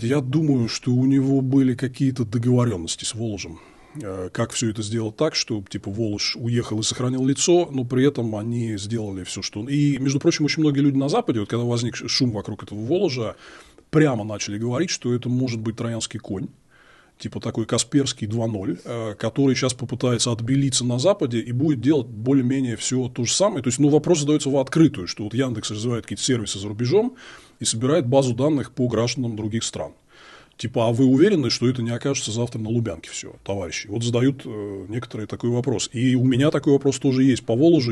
Я думаю, что у него были какие-то договоренности с Воложем. Э, как все это сделать так, что, типа, Волож уехал и сохранил лицо, но при этом они сделали все, что... он. И, между прочим, очень многие люди на Западе, вот когда возник шум вокруг этого Воложа, прямо начали говорить, что это может быть троянский конь, типа такой Касперский 2.0, э, который сейчас попытается отбелиться на Западе и будет делать более-менее все то же самое. То есть, ну, вопрос задается в открытую, что вот Яндекс развивает какие-то сервисы за рубежом и собирает базу данных по гражданам других стран. Типа, а вы уверены, что это не окажется завтра на Лубянке все, товарищи? Вот задают э, некоторые такой вопрос. И у меня такой вопрос тоже есть по Воложу.